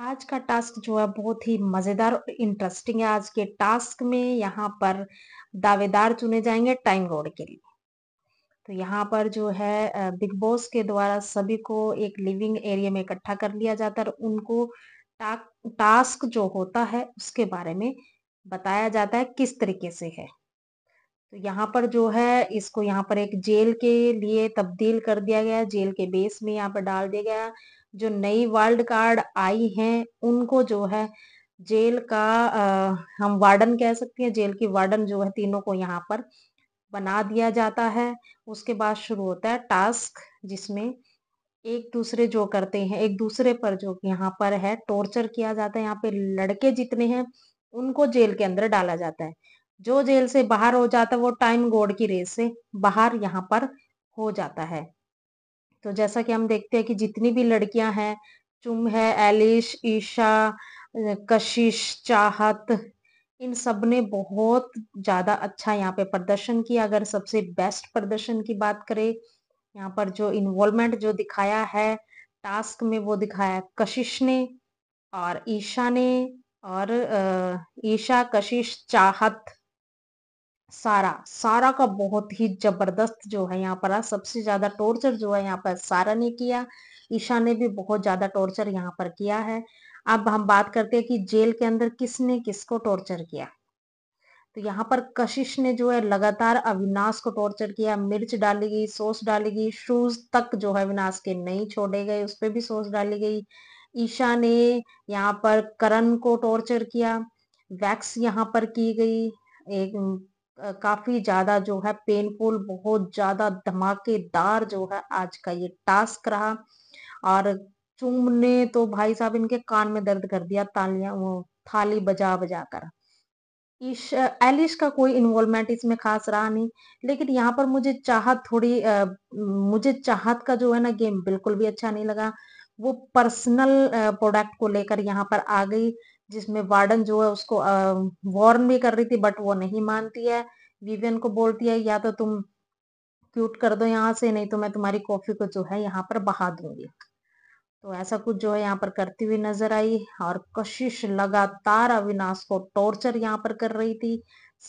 आज का टास्क जो है बहुत ही मज़ेदार और इंटरेस्टिंग है आज के टास्क में यहाँ पर दावेदार चुने जाएंगे टाइम रोड के लिए तो यहाँ पर जो है बिग बॉस के द्वारा सभी को एक लिविंग एरिया में इकट्ठा कर लिया जाता है और उनको टा, टास्क जो होता है उसके बारे में बताया जाता है किस तरीके से है तो यहाँ पर जो है इसको यहाँ पर एक जेल के लिए तब्दील कर दिया गया जेल के बेस में यहाँ पर डाल दिया गया जो नई वर्ल्ड कार्ड आई हैं उनको जो है जेल का आ, हम वार्डन कह सकते हैं जेल की वार्डन जो है तीनों को यहाँ पर बना दिया जाता है उसके बाद शुरू होता है टास्क जिसमें एक दूसरे जो करते हैं एक दूसरे पर जो यहाँ पर है टॉर्चर किया जाता है यहाँ पे लड़के जितने हैं उनको जेल के अंदर डाला जाता है जो जेल से बाहर हो जाता है वो टाइम गोड की रेस से बाहर यहाँ पर हो जाता है तो जैसा कि हम देखते हैं कि जितनी भी लड़कियां हैं चुम है एलिश ईशा कशिश चाहत इन सब ने बहुत ज़्यादा अच्छा यहाँ पे प्रदर्शन किया अगर सबसे बेस्ट प्रदर्शन की बात करें यहाँ पर जो इन्वॉल्वमेंट जो दिखाया है टास्क में वो दिखाया कशिश ने और ईशा ने और ईशा कशिश चाहत सारा सारा का बहुत ही जबरदस्त जो है यहाँ पर सबसे ज्यादा टॉर्चर जो है यहाँ पर सारा ने किया ईशा ने भी बहुत ज्यादा टॉर्चर यहाँ पर किया है अब हम बात करते हैं कि जेल के अंदर किसने किसको टॉर्चर किया तो यहाँ पर कशिश ने जो है लगातार अविनाश को टॉर्चर किया मिर्च डाली गई सॉस डाली गई शूज तक जो है अविनाश के नहीं छोड़े गए उस पर भी सॉस डाली गई ईशा ने यहाँ पर करण को टॉर्चर किया वैक्स यहाँ पर की गई एक काफी ज्यादा जो है पेनफुल बहुत ज्यादा धमाकेदार जो है आज का ये टास्क रहा और चूम ने तो भाई साहब इनके कान में दर्द कर दिया तालियां थाली बजा बजा कर इश एलिश का कोई इन्वॉल्वमेंट इसमें खास रहा नहीं लेकिन यहाँ पर मुझे चाहत थोड़ी आ, मुझे चाहत का जो है ना गेम बिल्कुल भी अच्छा नहीं लगा वो पर्सनल प्रोडक्ट को लेकर यहाँ पर आ गई जिसमें वार्डन जो है उसको वार्न भी कर रही थी बट वो नहीं मानती है विवियन को बोलती है या तो तुम क्यूट कर दो यहाँ से नहीं तो मैं तुम्हारी कॉफी को जो है यहाँ पर बहा दूंगी तो ऐसा कुछ जो है यहाँ पर करती हुई नजर आई और कशिश लगातार अविनाश को टॉर्चर यहाँ पर कर रही थी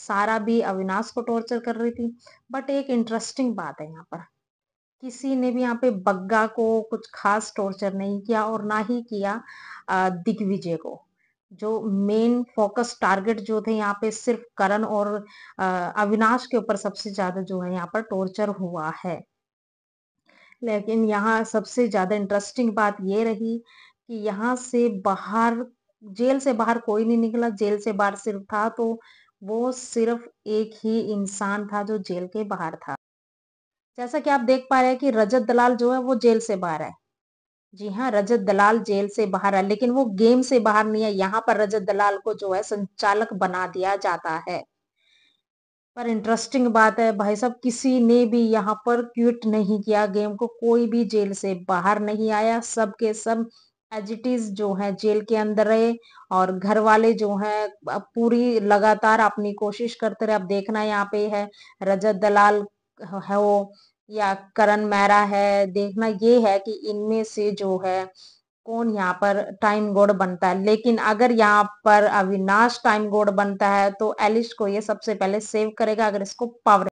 सारा भी अविनाश को टॉर्चर कर रही थी बट एक इंटरेस्टिंग बात है यहाँ पर किसी ने भी यहाँ पे बग्गा को कुछ खास टॉर्चर नहीं किया और ना ही किया दिग्विजय को जो मेन फोकस टारगेट जो थे यहाँ पे सिर्फ करण और अविनाश के ऊपर सबसे ज्यादा जो है यहाँ पर टॉर्चर हुआ है लेकिन यहाँ सबसे ज्यादा इंटरेस्टिंग बात ये रही कि यहाँ से बाहर जेल से बाहर कोई नहीं निकला जेल से बाहर सिर्फ था तो वो सिर्फ एक ही इंसान था जो जेल के बाहर था जैसा कि आप देख पा रहे हैं कि रजत दलाल जो है वो जेल से बाहर है जी हाँ रजत दलाल जेल से बाहर है लेकिन वो गेम से बाहर नहीं है यहाँ पर रजत दलाल को जो है संचालक बना दिया जाता है पर इंटरेस्टिंग बात है भाई साहब किसी ने भी यहाँ पर क्यूट नहीं किया गेम को कोई भी जेल से बाहर नहीं आया सब के सब एजिटीज जो है जेल के अंदर रहे और घर वाले जो है पूरी लगातार अपनी कोशिश करते रहे अब देखना यहाँ पे है रजत दलाल है वो या करण मेहरा है देखना ये है कि इनमें से जो है कौन यहाँ पर टाइम गोड बनता है लेकिन अगर यहाँ पर अविनाश टाइम गोड बनता है तो एलिश को ये सबसे पहले सेव करेगा अगर इसको पावर